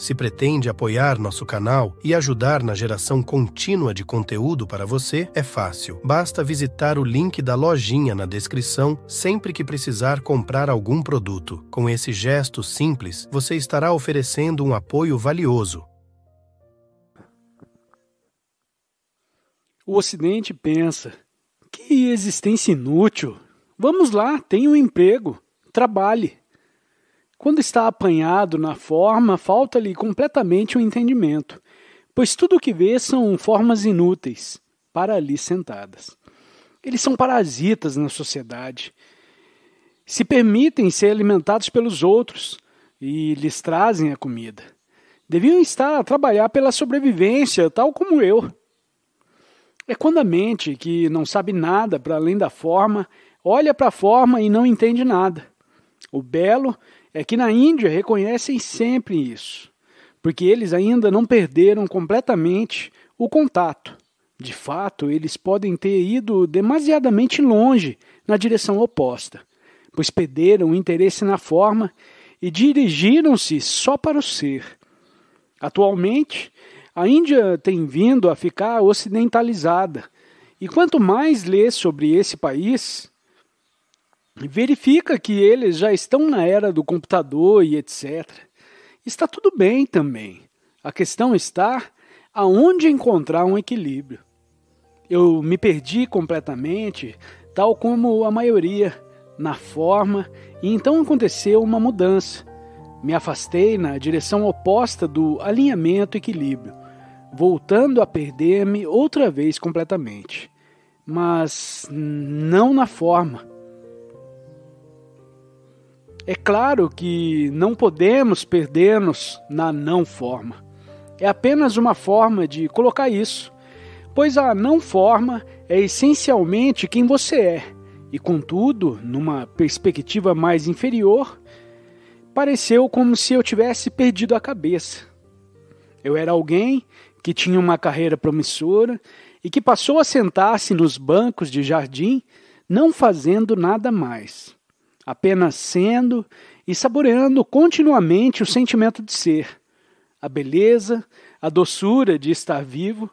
Se pretende apoiar nosso canal e ajudar na geração contínua de conteúdo para você, é fácil. Basta visitar o link da lojinha na descrição sempre que precisar comprar algum produto. Com esse gesto simples, você estará oferecendo um apoio valioso. O Ocidente pensa: que existência inútil! Vamos lá, tenha um emprego, trabalhe. Quando está apanhado na forma, falta-lhe completamente o entendimento, pois tudo o que vê são formas inúteis, para ali sentadas. Eles são parasitas na sociedade. Se permitem ser alimentados pelos outros e lhes trazem a comida. Deviam estar a trabalhar pela sobrevivência, tal como eu. É quando a mente, que não sabe nada para além da forma, olha para a forma e não entende nada. O belo é que na Índia reconhecem sempre isso, porque eles ainda não perderam completamente o contato. De fato, eles podem ter ido demasiadamente longe na direção oposta, pois perderam o interesse na forma e dirigiram-se só para o ser. Atualmente, a Índia tem vindo a ficar ocidentalizada, e quanto mais lê sobre esse país, verifica que eles já estão na era do computador e etc. Está tudo bem também. A questão está aonde encontrar um equilíbrio. Eu me perdi completamente, tal como a maioria, na forma, e então aconteceu uma mudança. Me afastei na direção oposta do alinhamento equilíbrio, voltando a perder-me outra vez completamente. Mas não na forma, é claro que não podemos perder-nos na não forma. É apenas uma forma de colocar isso, pois a não forma é essencialmente quem você é, e contudo, numa perspectiva mais inferior, pareceu como se eu tivesse perdido a cabeça. Eu era alguém que tinha uma carreira promissora e que passou a sentar-se nos bancos de jardim, não fazendo nada mais apenas sendo e saboreando continuamente o sentimento de ser, a beleza, a doçura de estar vivo,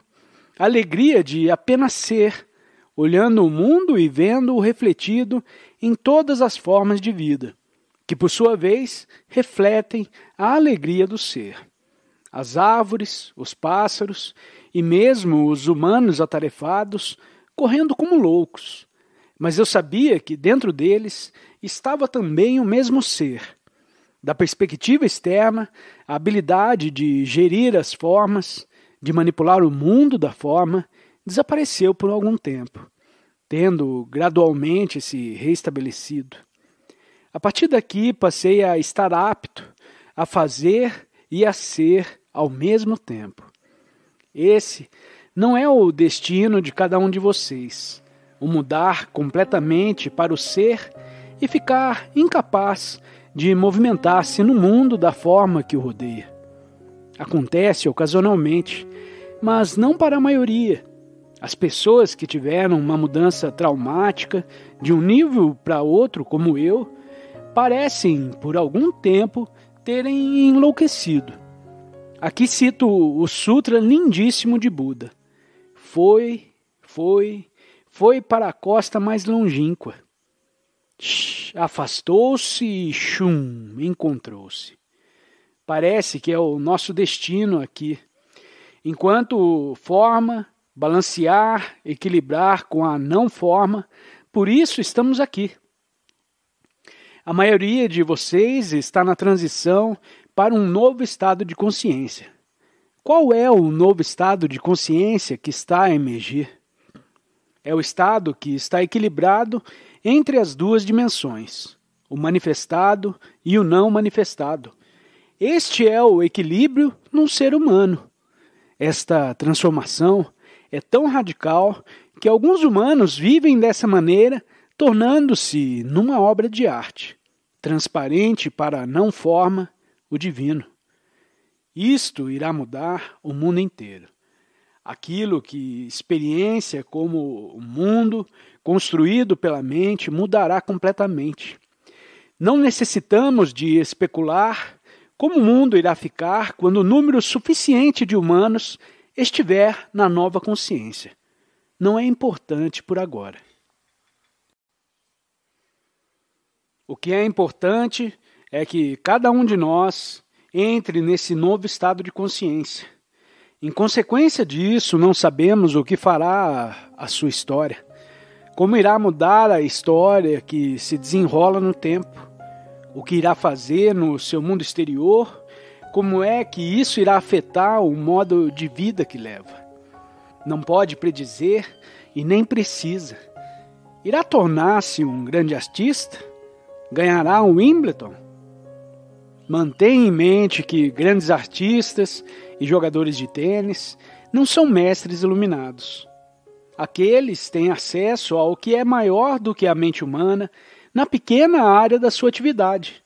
a alegria de apenas ser, olhando o mundo e vendo-o refletido em todas as formas de vida, que por sua vez refletem a alegria do ser. As árvores, os pássaros e mesmo os humanos atarefados correndo como loucos, mas eu sabia que dentro deles estava também o mesmo ser. Da perspectiva externa, a habilidade de gerir as formas, de manipular o mundo da forma, desapareceu por algum tempo, tendo gradualmente se reestabelecido. A partir daqui, passei a estar apto a fazer e a ser ao mesmo tempo. Esse não é o destino de cada um de vocês o mudar completamente para o ser e ficar incapaz de movimentar-se no mundo da forma que o rodeia. Acontece ocasionalmente, mas não para a maioria. As pessoas que tiveram uma mudança traumática de um nível para outro, como eu, parecem, por algum tempo, terem enlouquecido. Aqui cito o Sutra lindíssimo de Buda. Foi, foi, foi para a costa mais longínqua. Afastou-se e chum, encontrou-se. Parece que é o nosso destino aqui. Enquanto forma, balancear, equilibrar com a não forma, por isso estamos aqui. A maioria de vocês está na transição para um novo estado de consciência. Qual é o novo estado de consciência que está a emergir? É o estado que está equilibrado entre as duas dimensões, o manifestado e o não manifestado. Este é o equilíbrio num ser humano. Esta transformação é tão radical que alguns humanos vivem dessa maneira, tornando-se numa obra de arte, transparente para a não forma, o divino. Isto irá mudar o mundo inteiro aquilo que experiência como o mundo construído pela mente mudará completamente. Não necessitamos de especular como o mundo irá ficar quando o número suficiente de humanos estiver na nova consciência. Não é importante por agora. O que é importante é que cada um de nós entre nesse novo estado de consciência em consequência disso, não sabemos o que fará a sua história, como irá mudar a história que se desenrola no tempo, o que irá fazer no seu mundo exterior, como é que isso irá afetar o modo de vida que leva. Não pode predizer e nem precisa. Irá tornar-se um grande artista? Ganhará um Wimbledon? Mantenha em mente que grandes artistas e jogadores de tênis não são mestres iluminados. Aqueles têm acesso ao que é maior do que a mente humana na pequena área da sua atividade.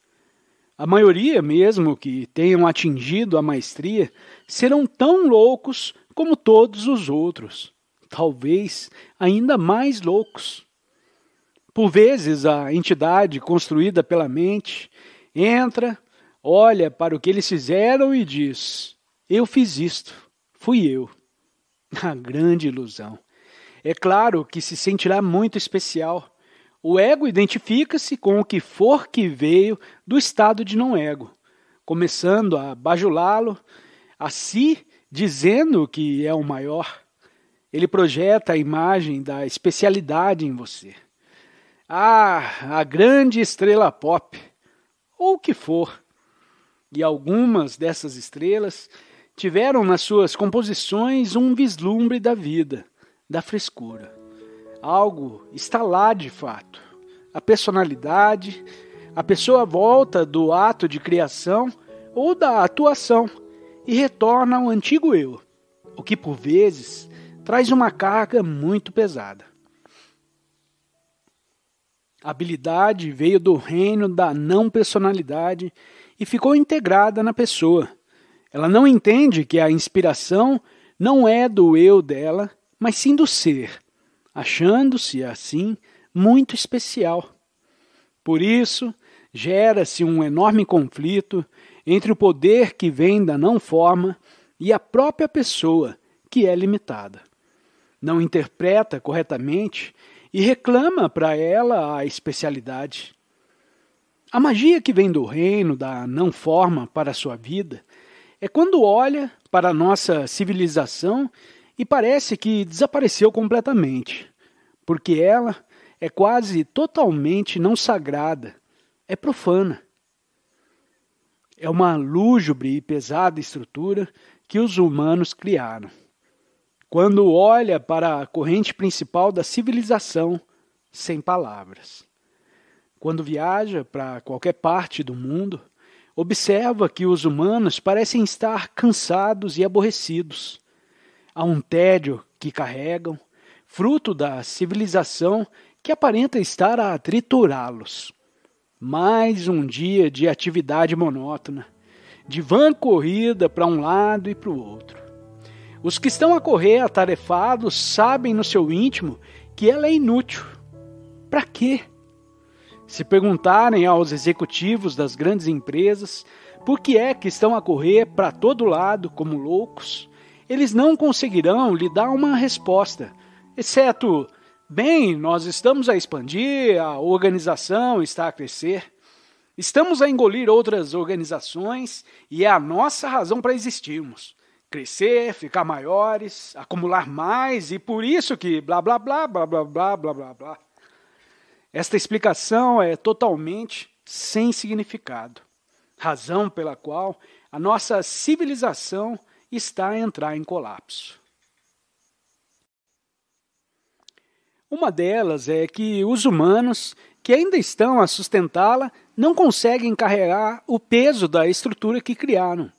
A maioria, mesmo que tenham atingido a maestria, serão tão loucos como todos os outros, talvez ainda mais loucos. Por vezes, a entidade construída pela mente entra olha para o que eles fizeram e diz: Eu fiz isto, fui eu. A grande ilusão. É claro que se sentirá muito especial. O ego identifica-se com o que for que veio do estado de não-ego, começando a bajulá-lo a si, dizendo que é o maior. Ele projeta a imagem da especialidade em você. Ah, a grande estrela pop, ou o que for e algumas dessas estrelas tiveram nas suas composições um vislumbre da vida, da frescura. Algo está lá de fato. A personalidade, a pessoa volta do ato de criação ou da atuação e retorna ao antigo eu, o que por vezes traz uma carga muito pesada. A habilidade veio do reino da não personalidade e ficou integrada na pessoa. Ela não entende que a inspiração não é do eu dela, mas sim do ser, achando-se assim muito especial. Por isso, gera-se um enorme conflito entre o poder que vem da não forma e a própria pessoa, que é limitada. Não interpreta corretamente e reclama para ela a especialidade. A magia que vem do reino da não forma para a sua vida é quando olha para a nossa civilização e parece que desapareceu completamente, porque ela é quase totalmente não sagrada, é profana. É uma lúgubre e pesada estrutura que os humanos criaram. Quando olha para a corrente principal da civilização, sem palavras quando viaja para qualquer parte do mundo, observa que os humanos parecem estar cansados e aborrecidos. Há um tédio que carregam, fruto da civilização que aparenta estar a triturá-los. Mais um dia de atividade monótona, de van corrida para um lado e para o outro. Os que estão a correr atarefados sabem no seu íntimo que ela é inútil. Para quê? Se perguntarem aos executivos das grandes empresas por que é que estão a correr para todo lado como loucos, eles não conseguirão lhe dar uma resposta, exceto: bem, nós estamos a expandir, a organização está a crescer, estamos a engolir outras organizações e é a nossa razão para existirmos. Crescer, ficar maiores, acumular mais e por isso que blá blá blá blá blá blá blá blá blá. Esta explicação é totalmente sem significado, razão pela qual a nossa civilização está a entrar em colapso. Uma delas é que os humanos que ainda estão a sustentá-la não conseguem carregar o peso da estrutura que criaram.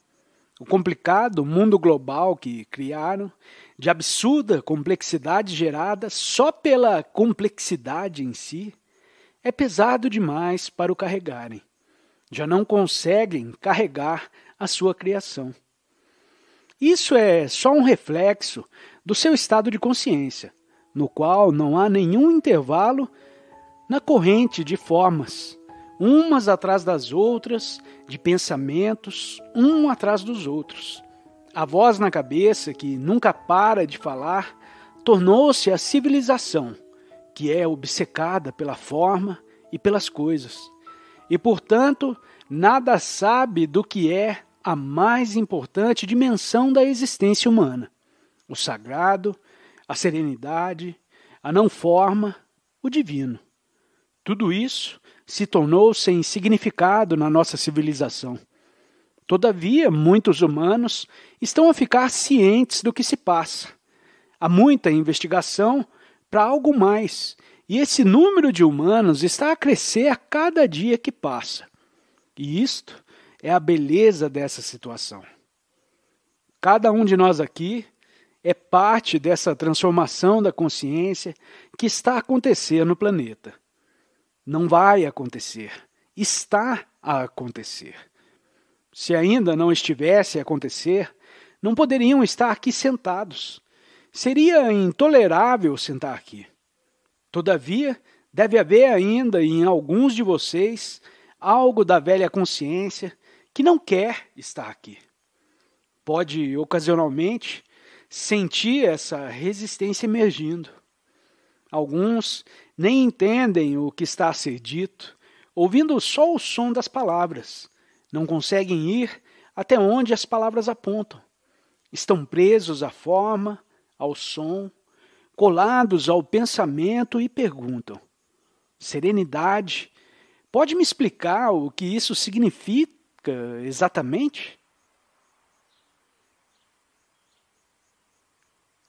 O complicado mundo global que criaram, de absurda complexidade gerada só pela complexidade em si, é pesado demais para o carregarem. Já não conseguem carregar a sua criação. Isso é só um reflexo do seu estado de consciência, no qual não há nenhum intervalo na corrente de formas, umas atrás das outras, de pensamentos, um atrás dos outros. A voz na cabeça, que nunca para de falar, tornou-se a civilização que é obcecada pela forma e pelas coisas, e, portanto, nada sabe do que é a mais importante dimensão da existência humana: o sagrado, a serenidade, a não-forma, o divino. Tudo isso se tornou sem significado na nossa civilização. Todavia, muitos humanos estão a ficar cientes do que se passa. Há muita investigação para algo mais. E esse número de humanos está a crescer a cada dia que passa. E isto é a beleza dessa situação. Cada um de nós aqui é parte dessa transformação da consciência que está a acontecer no planeta. Não vai acontecer, está a acontecer. Se ainda não estivesse a acontecer, não poderiam estar aqui sentados Seria intolerável sentar aqui. Todavia, deve haver ainda em alguns de vocês algo da velha consciência que não quer estar aqui. Pode, ocasionalmente, sentir essa resistência emergindo. Alguns nem entendem o que está a ser dito, ouvindo só o som das palavras, não conseguem ir até onde as palavras apontam. Estão presos à forma, ao som, colados ao pensamento e perguntam: Serenidade, pode me explicar o que isso significa exatamente?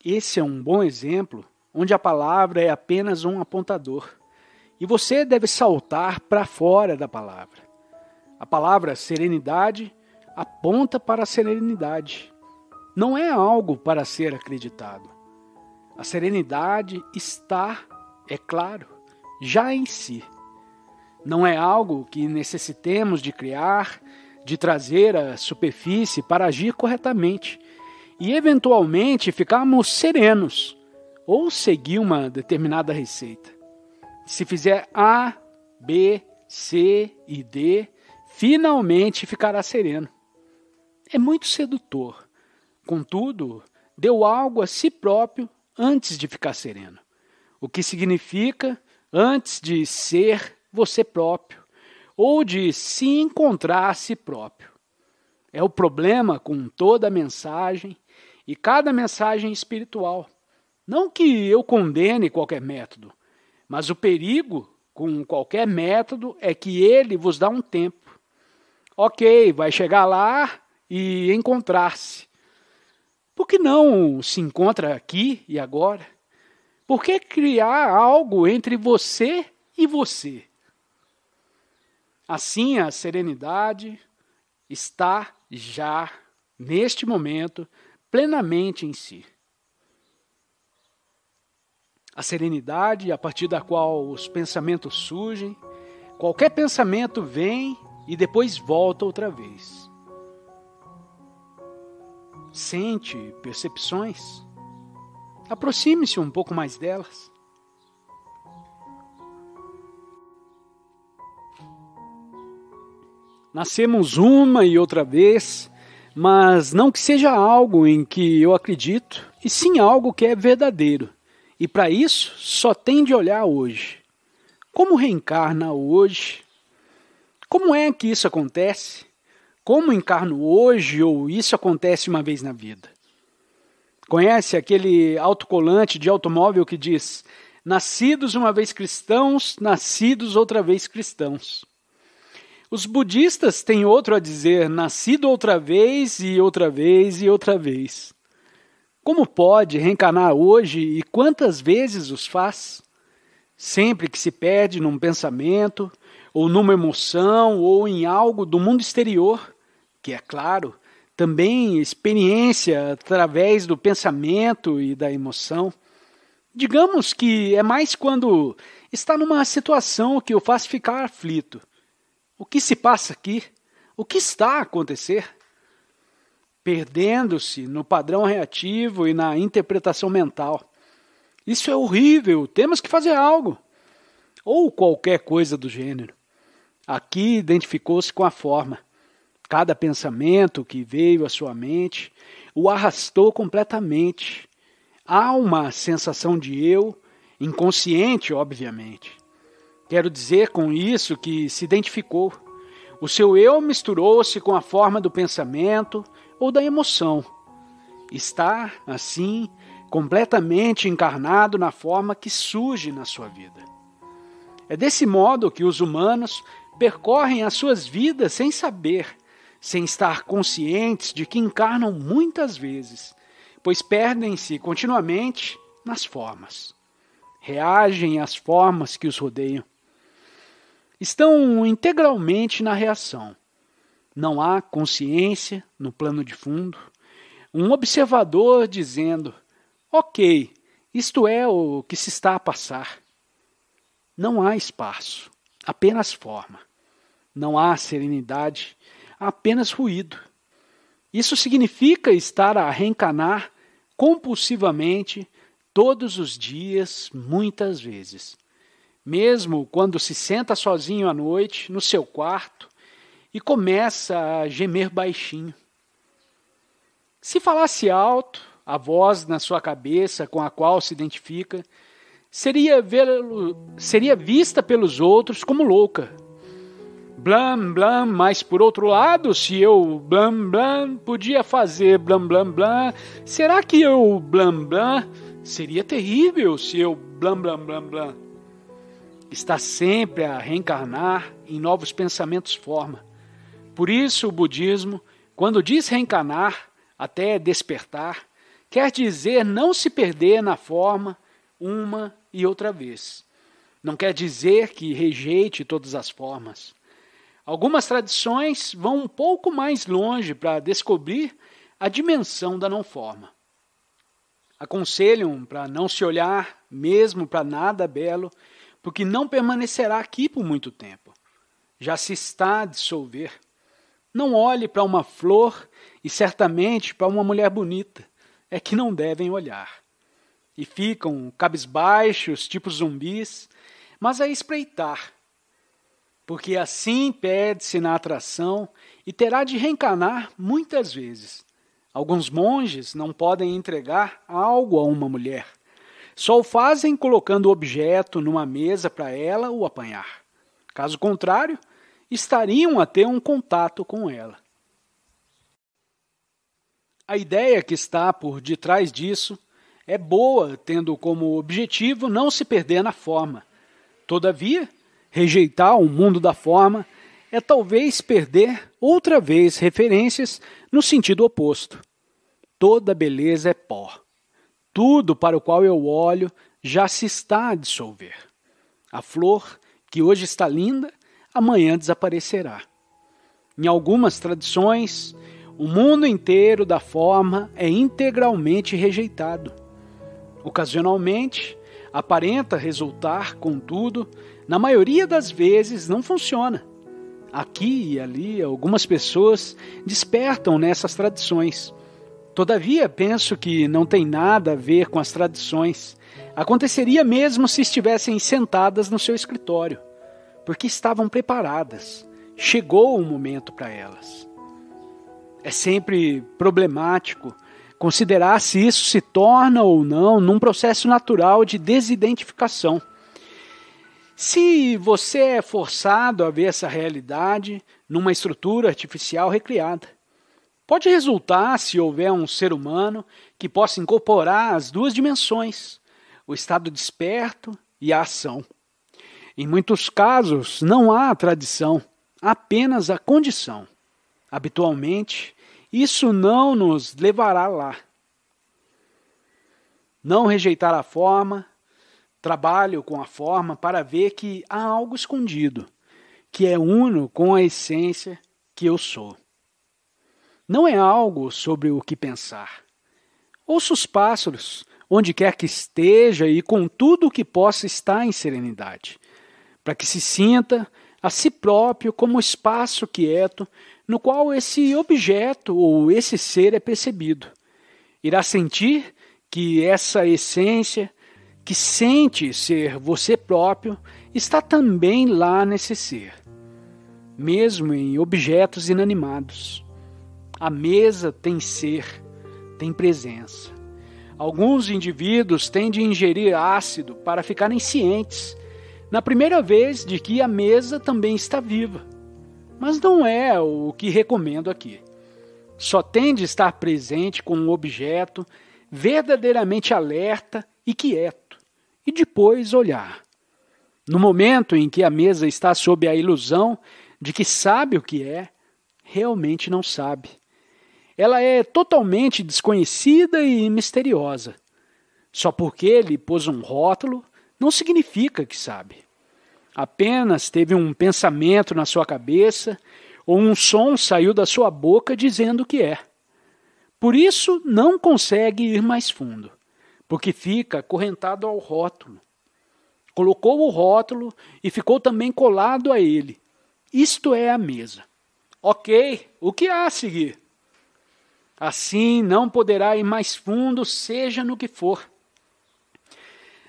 Esse é um bom exemplo onde a palavra é apenas um apontador e você deve saltar para fora da palavra. A palavra serenidade aponta para a serenidade não é algo para ser acreditado. A serenidade está, é claro, já em si. Não é algo que necessitemos de criar, de trazer à superfície para agir corretamente e, eventualmente, ficarmos serenos ou seguir uma determinada receita. Se fizer A, B, C e D, finalmente ficará sereno. É muito sedutor Contudo, deu algo a si próprio antes de ficar sereno, o que significa antes de ser você próprio ou de se encontrar a si próprio. É o problema com toda a mensagem e cada mensagem espiritual. Não que eu condene qualquer método, mas o perigo com qualquer método é que ele vos dá um tempo. Ok, vai chegar lá e encontrar-se. Por que não se encontra aqui e agora? Por que criar algo entre você e você? Assim, a serenidade está já, neste momento, plenamente em si. A serenidade a partir da qual os pensamentos surgem, qualquer pensamento vem e depois volta outra vez sente, percepções. Aproxime-se um pouco mais delas. Nascemos uma e outra vez, mas não que seja algo em que eu acredito, e sim algo que é verdadeiro. E para isso, só tem de olhar hoje. Como reencarna hoje? Como é que isso acontece? como encarno hoje ou isso acontece uma vez na vida. Conhece aquele autocolante de automóvel que diz: Nascidos uma vez cristãos, nascidos outra vez cristãos. Os budistas têm outro a dizer: nascido outra vez e outra vez e outra vez. Como pode reencarnar hoje e quantas vezes os faz? Sempre que se perde num pensamento, ou numa emoção, ou em algo do mundo exterior, que é claro, também experiência através do pensamento e da emoção. Digamos que é mais quando está numa situação que o faz ficar aflito. O que se passa aqui? O que está a acontecer? Perdendo-se no padrão reativo e na interpretação mental. Isso é horrível, temos que fazer algo. Ou qualquer coisa do gênero. Aqui identificou-se com a forma cada pensamento que veio à sua mente, o arrastou completamente. Há uma sensação de eu, inconsciente, obviamente. Quero dizer com isso que se identificou. O seu eu misturou-se com a forma do pensamento ou da emoção. Está, assim, completamente encarnado na forma que surge na sua vida. É desse modo que os humanos percorrem as suas vidas sem saber sem estar conscientes de que encarnam muitas vezes, pois perdem-se continuamente nas formas. Reagem às formas que os rodeiam. Estão integralmente na reação. Não há consciência no plano de fundo. Um observador dizendo: Ok, isto é o que se está a passar. Não há espaço, apenas forma. Não há serenidade apenas ruído. Isso significa estar a reencarnar compulsivamente todos os dias, muitas vezes. Mesmo quando se senta sozinho à noite no seu quarto e começa a gemer baixinho. Se falasse alto, a voz na sua cabeça com a qual se identifica seria, seria vista pelos outros como louca blam blam, mas por outro lado, se eu blam blam podia fazer blam blam blam, será que eu blam blam seria terrível se eu blam blam blam blam? Está sempre a reencarnar em novos pensamentos forma. Por isso o budismo, quando diz reencarnar até despertar, quer dizer não se perder na forma uma e outra vez. Não quer dizer que rejeite todas as formas Algumas tradições vão um pouco mais longe para descobrir a dimensão da não-forma. Aconselham para não se olhar mesmo para nada belo, porque não permanecerá aqui por muito tempo. Já se está a dissolver. Não olhe para uma flor e certamente para uma mulher bonita. É que não devem olhar. E ficam cabisbaixos, tipo zumbis, mas a espreitar porque assim perde-se na atração e terá de reencarnar muitas vezes. Alguns monges não podem entregar algo a uma mulher. Só o fazem colocando o objeto numa mesa para ela o apanhar. Caso contrário, estariam a ter um contato com ela. A ideia que está por detrás disso é boa, tendo como objetivo não se perder na forma. Todavia, Rejeitar o mundo da forma é talvez perder outra vez referências no sentido oposto. Toda beleza é pó. Tudo para o qual eu olho já se está a dissolver. A flor, que hoje está linda, amanhã desaparecerá. Em algumas tradições, o mundo inteiro da forma é integralmente rejeitado. Ocasionalmente, aparenta resultar, contudo, na maioria das vezes não funciona. Aqui e ali, algumas pessoas despertam nessas tradições. Todavia, penso que não tem nada a ver com as tradições. Aconteceria mesmo se estivessem sentadas no seu escritório, porque estavam preparadas. Chegou o momento para elas. É sempre problemático considerar se isso se torna ou não num processo natural de desidentificação. Se você é forçado a ver essa realidade numa estrutura artificial recriada, pode resultar, se houver um ser humano que possa incorporar as duas dimensões, o estado desperto e a ação. Em muitos casos, não há tradição, apenas a condição. Habitualmente, isso não nos levará lá. Não rejeitar a forma, Trabalho com a forma para ver que há algo escondido, que é uno com a essência que eu sou. Não é algo sobre o que pensar. Ouço os pássaros, onde quer que esteja e com tudo o que possa estar em serenidade, para que se sinta a si próprio como espaço quieto no qual esse objeto ou esse ser é percebido. Irá sentir que essa essência que sente ser você próprio, está também lá nesse ser, mesmo em objetos inanimados. A mesa tem ser, tem presença. Alguns indivíduos têm de ingerir ácido para ficarem cientes, na primeira vez, de que a mesa também está viva. Mas não é o que recomendo aqui. Só tem de estar presente com um objeto verdadeiramente alerta e quieto e depois olhar. No momento em que a mesa está sob a ilusão de que sabe o que é, realmente não sabe. Ela é totalmente desconhecida e misteriosa. Só porque ele pôs um rótulo, não significa que sabe. Apenas teve um pensamento na sua cabeça ou um som saiu da sua boca dizendo que é. Por isso, não consegue ir mais fundo porque fica acorrentado ao rótulo. Colocou o rótulo e ficou também colado a ele. Isto é a mesa. Ok, o que há a seguir? Assim não poderá ir mais fundo, seja no que for.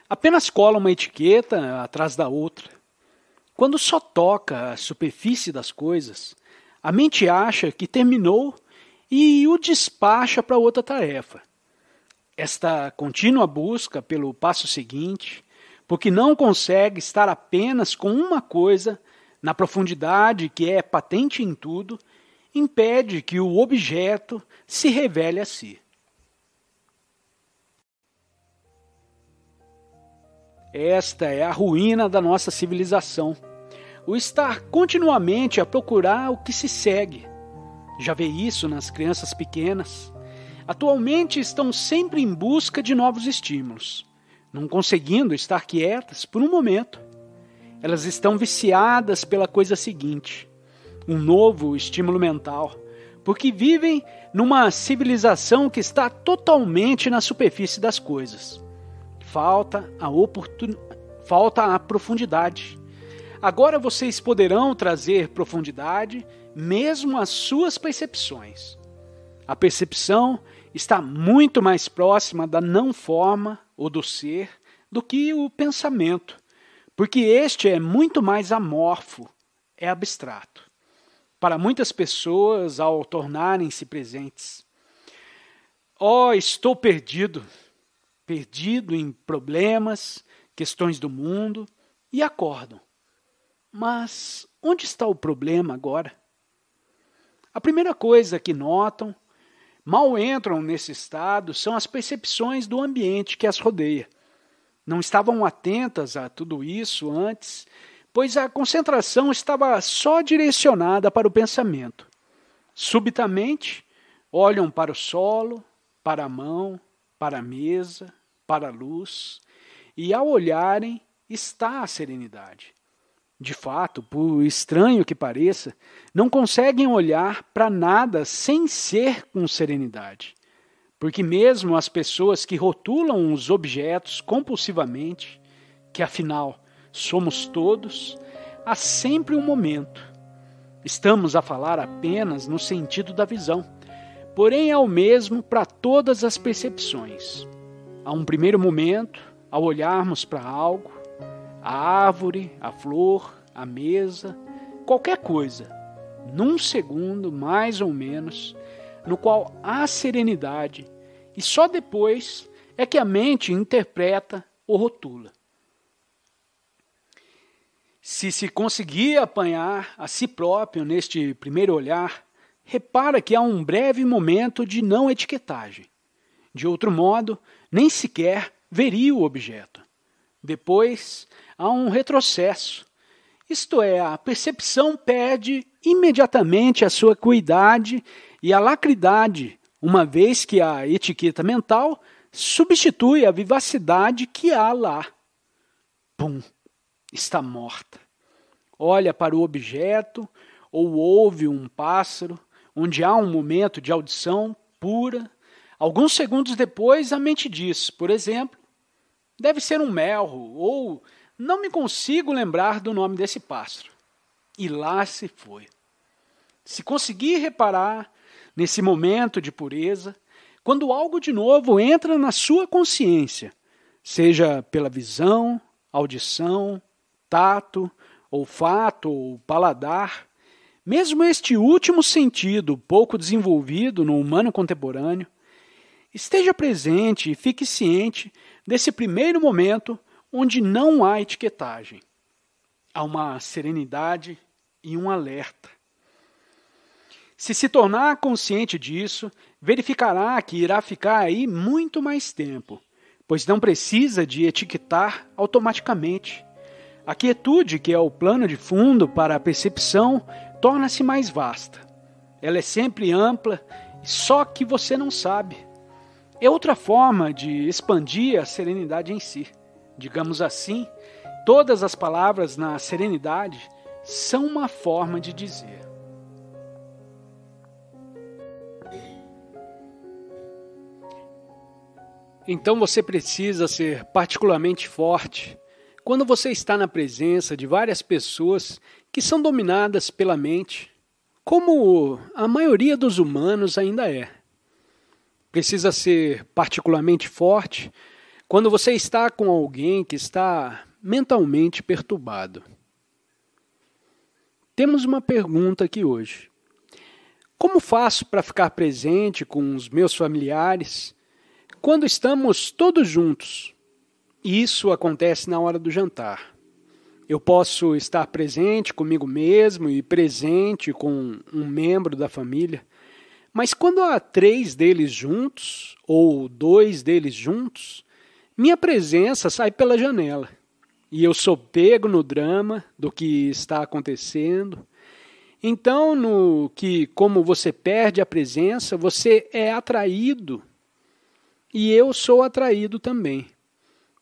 Apenas cola uma etiqueta atrás da outra. Quando só toca a superfície das coisas, a mente acha que terminou e o despacha para outra tarefa esta contínua busca pelo passo seguinte, porque não consegue estar apenas com uma coisa na profundidade que é patente em tudo, impede que o objeto se revele a si. Esta é a ruína da nossa civilização. O estar continuamente a procurar o que se segue. Já vê isso nas crianças pequenas atualmente estão sempre em busca de novos estímulos, não conseguindo estar quietas por um momento. Elas estão viciadas pela coisa seguinte: um novo estímulo mental, porque vivem numa civilização que está totalmente na superfície das coisas. Falta a oportun... falta a profundidade. Agora vocês poderão trazer profundidade mesmo às suas percepções. A percepção está muito mais próxima da não forma ou do ser do que o pensamento, porque este é muito mais amorfo, é abstrato. Para muitas pessoas, ao tornarem-se presentes, oh, estou perdido, perdido em problemas, questões do mundo, e acordam. Mas onde está o problema agora? A primeira coisa que notam Mal entram nesse estado são as percepções do ambiente que as rodeia. Não estavam atentas a tudo isso antes, pois a concentração estava só direcionada para o pensamento. Subitamente, olham para o solo, para a mão, para a mesa, para a luz, e ao olharem está a serenidade de fato, por estranho que pareça, não conseguem olhar para nada sem ser com serenidade. Porque, mesmo as pessoas que rotulam os objetos compulsivamente, que afinal somos todos, há sempre um momento. Estamos a falar apenas no sentido da visão, porém é o mesmo para todas as percepções. Há um primeiro momento, ao olharmos para algo, a árvore, a flor, a mesa, qualquer coisa, num segundo mais ou menos, no qual há serenidade e só depois é que a mente interpreta ou rotula. Se se conseguir apanhar a si próprio neste primeiro olhar, repara que há um breve momento de não etiquetagem. De outro modo, nem sequer veria o objeto. Depois, há um retrocesso. Isto é, a percepção perde imediatamente a sua acuidade e a lacridade, uma vez que a etiqueta mental substitui a vivacidade que há lá. Pum! Está morta. Olha para o objeto ou ouve um pássaro, onde há um momento de audição pura. Alguns segundos depois, a mente diz, por exemplo, deve ser um melro ou não me consigo lembrar do nome desse pássaro. E lá se foi. Se conseguir reparar nesse momento de pureza, quando algo de novo entra na sua consciência, seja pela visão, audição, tato, olfato ou paladar, mesmo este último sentido pouco desenvolvido no humano contemporâneo, esteja presente e fique ciente desse primeiro momento onde não há etiquetagem. Há uma serenidade e um alerta. Se se tornar consciente disso, verificará que irá ficar aí muito mais tempo, pois não precisa de etiquetar automaticamente. A quietude, que é o plano de fundo para a percepção, torna-se mais vasta. Ela é sempre ampla, só que você não sabe. É outra forma de expandir a serenidade em si. Digamos assim, todas as palavras na serenidade são uma forma de dizer. Então você precisa ser particularmente forte quando você está na presença de várias pessoas que são dominadas pela mente, como a maioria dos humanos ainda é. Precisa ser particularmente forte quando você está com alguém que está mentalmente perturbado, temos uma pergunta aqui hoje. Como faço para ficar presente com os meus familiares quando estamos todos juntos? Isso acontece na hora do jantar. Eu posso estar presente comigo mesmo e presente com um membro da família, mas quando há três deles juntos ou dois deles juntos, minha presença sai pela janela e eu sou pego no drama do que está acontecendo. Então, no que como você perde a presença, você é atraído e eu sou atraído também.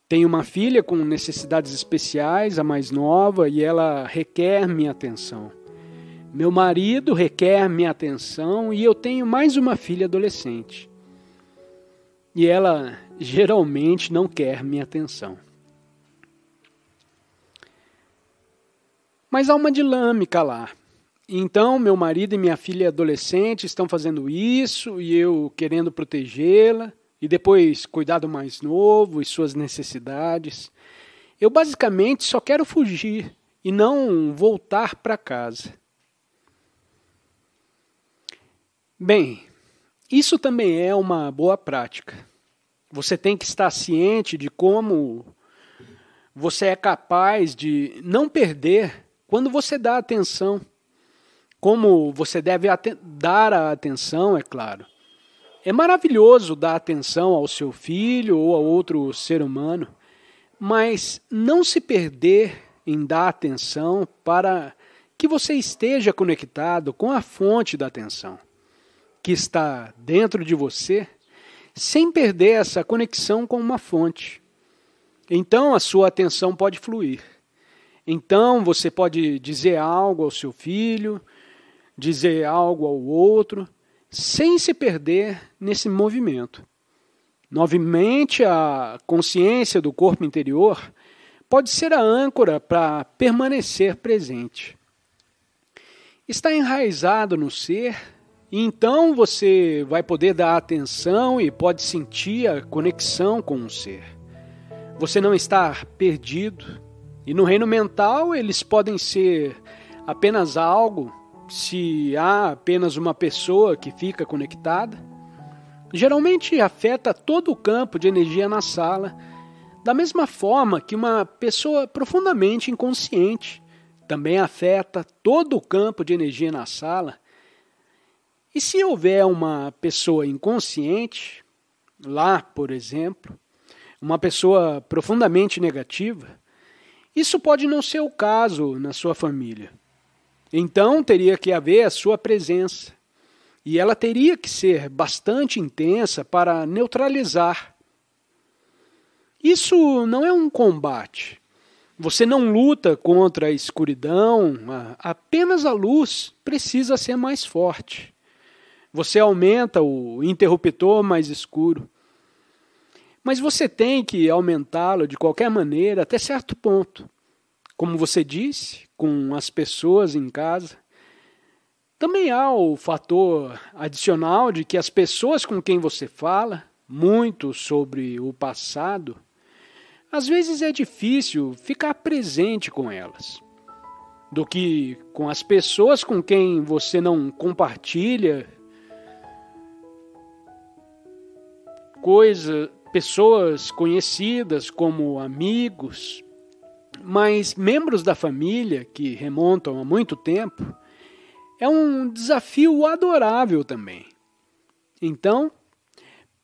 Tenho uma filha com necessidades especiais, a mais nova, e ela requer minha atenção. Meu marido requer minha atenção e eu tenho mais uma filha adolescente. E ela geralmente não quer minha atenção. Mas há uma dinâmica lá. Então, meu marido e minha filha adolescente estão fazendo isso e eu querendo protegê-la e depois cuidar do mais novo e suas necessidades. Eu basicamente só quero fugir e não voltar para casa. Bem, isso também é uma boa prática. Você tem que estar ciente de como você é capaz de não perder quando você dá atenção. Como você deve dar a atenção, é claro. É maravilhoso dar atenção ao seu filho ou a outro ser humano, mas não se perder em dar atenção para que você esteja conectado com a fonte da atenção, que está dentro de você sem perder essa conexão com uma fonte. Então a sua atenção pode fluir. Então você pode dizer algo ao seu filho, dizer algo ao outro, sem se perder nesse movimento. Novamente, a consciência do corpo interior pode ser a âncora para permanecer presente. Está enraizado no ser então você vai poder dar atenção e pode sentir a conexão com o ser. Você não está perdido. E no reino mental eles podem ser apenas algo, se há apenas uma pessoa que fica conectada. Geralmente afeta todo o campo de energia na sala, da mesma forma que uma pessoa profundamente inconsciente também afeta todo o campo de energia na sala e se houver uma pessoa inconsciente, lá, por exemplo, uma pessoa profundamente negativa, isso pode não ser o caso na sua família. Então teria que haver a sua presença. E ela teria que ser bastante intensa para neutralizar. Isso não é um combate. Você não luta contra a escuridão, apenas a luz precisa ser mais forte. Você aumenta o interruptor mais escuro. Mas você tem que aumentá-lo de qualquer maneira até certo ponto. Como você disse, com as pessoas em casa. Também há o fator adicional de que as pessoas com quem você fala muito sobre o passado, às vezes é difícil ficar presente com elas. Do que com as pessoas com quem você não compartilha coisas, pessoas conhecidas como amigos, mas membros da família que remontam há muito tempo, é um desafio adorável também. Então,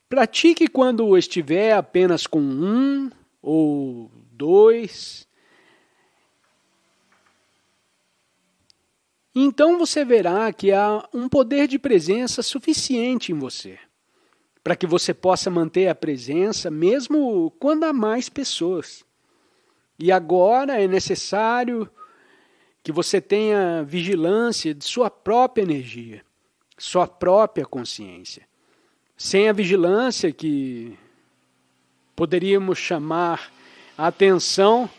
pratique quando estiver apenas com um ou dois. Então você verá que há um poder de presença suficiente em você para que você possa manter a presença mesmo quando há mais pessoas. E agora é necessário que você tenha vigilância de sua própria energia, sua própria consciência. Sem a vigilância que poderíamos chamar a atenção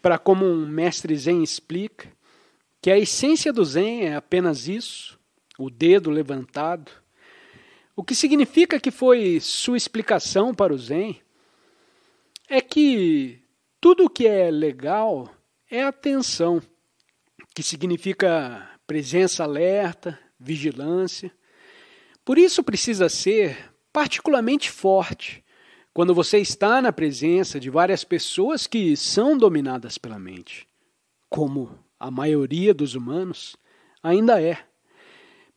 para como um mestre Zen explica, que a essência do Zen é apenas isso, o dedo levantado, o que significa que foi sua explicação para o Zen é que tudo o que é legal é atenção, que significa presença alerta, vigilância. Por isso precisa ser particularmente forte quando você está na presença de várias pessoas que são dominadas pela mente, como a maioria dos humanos ainda é.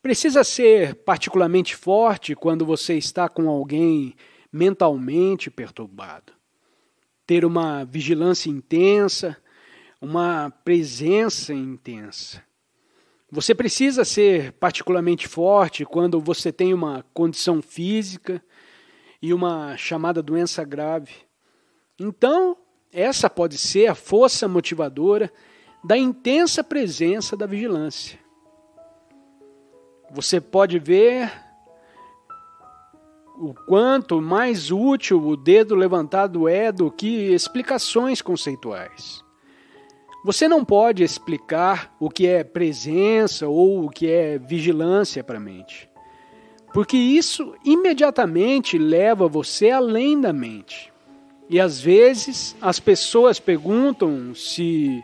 Precisa ser particularmente forte quando você está com alguém mentalmente perturbado. Ter uma vigilância intensa, uma presença intensa. Você precisa ser particularmente forte quando você tem uma condição física e uma chamada doença grave. Então, essa pode ser a força motivadora da intensa presença da vigilância. Você pode ver o quanto mais útil o dedo levantado é do que explicações conceituais. Você não pode explicar o que é presença ou o que é vigilância para a mente, porque isso imediatamente leva você além da mente. E às vezes as pessoas perguntam se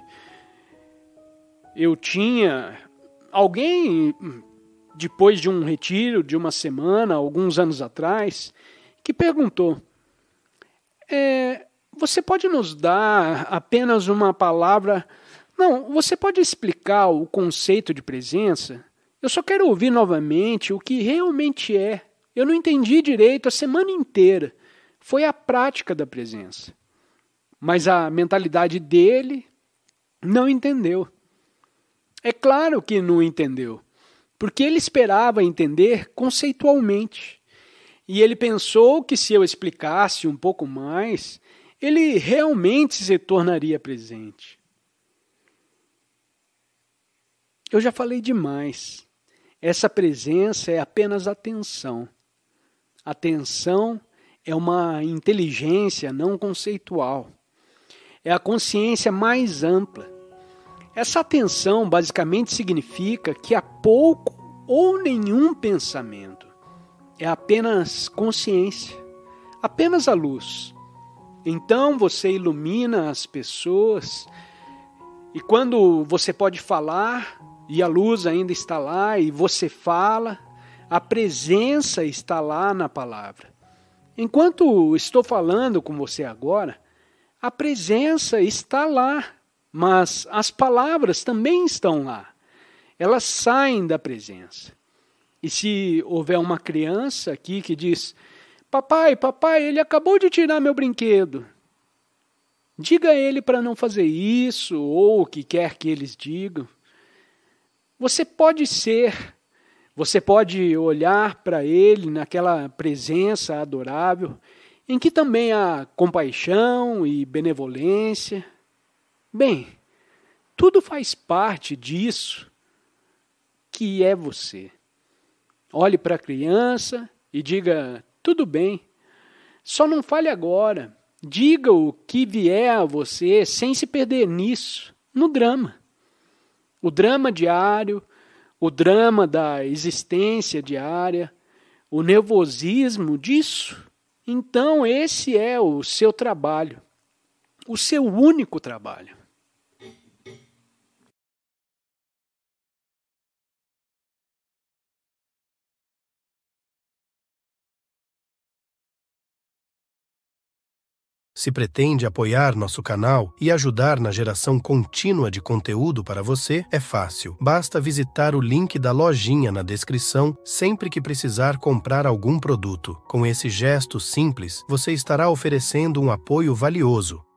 eu tinha. Alguém depois de um retiro de uma semana, alguns anos atrás, que perguntou: é, Você pode nos dar apenas uma palavra? Não, você pode explicar o conceito de presença? Eu só quero ouvir novamente o que realmente é. Eu não entendi direito a semana inteira. Foi a prática da presença. Mas a mentalidade dele não entendeu. É claro que não entendeu porque ele esperava entender conceitualmente. E ele pensou que se eu explicasse um pouco mais, ele realmente se tornaria presente. Eu já falei demais. Essa presença é apenas atenção. Atenção é uma inteligência não conceitual. É a consciência mais ampla essa atenção basicamente significa que há pouco ou nenhum pensamento. É apenas consciência, apenas a luz. Então você ilumina as pessoas e quando você pode falar e a luz ainda está lá e você fala, a presença está lá na palavra. Enquanto estou falando com você agora, a presença está lá mas as palavras também estão lá. Elas saem da presença. E se houver uma criança aqui que diz: Papai, papai, ele acabou de tirar meu brinquedo. Diga a ele para não fazer isso, ou o que quer que eles digam. Você pode ser, você pode olhar para ele naquela presença adorável, em que também há compaixão e benevolência. Bem, tudo faz parte disso que é você. Olhe para a criança e diga: tudo bem, só não fale agora. Diga o que vier a você sem se perder nisso, no drama. O drama diário, o drama da existência diária, o nervosismo disso. Então, esse é o seu trabalho, o seu único trabalho. Se pretende apoiar nosso canal e ajudar na geração contínua de conteúdo para você, é fácil. Basta visitar o link da lojinha na descrição sempre que precisar comprar algum produto. Com esse gesto simples, você estará oferecendo um apoio valioso